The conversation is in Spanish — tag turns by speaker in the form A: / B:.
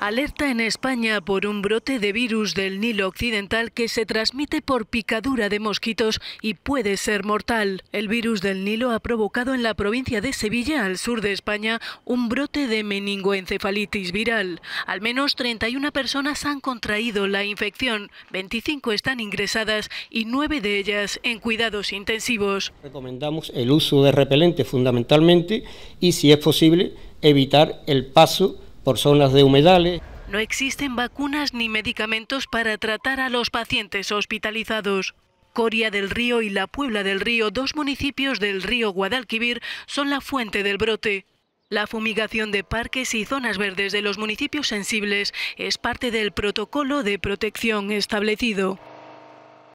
A: Alerta en España por un brote de virus del Nilo Occidental que se transmite por picadura de mosquitos y puede ser mortal. El virus del Nilo ha provocado en la provincia de Sevilla, al sur de España, un brote de meningoencefalitis viral. Al menos 31 personas han contraído la infección, 25 están ingresadas y 9 de ellas en cuidados intensivos.
B: Recomendamos el uso de repelente fundamentalmente y, si es posible, evitar el paso por zonas de humedales.
A: No existen vacunas ni medicamentos para tratar a los pacientes hospitalizados. Coria del Río y la Puebla del Río, dos municipios del río Guadalquivir, son la fuente del brote. La fumigación de parques y zonas verdes de los municipios sensibles es parte del protocolo de protección establecido.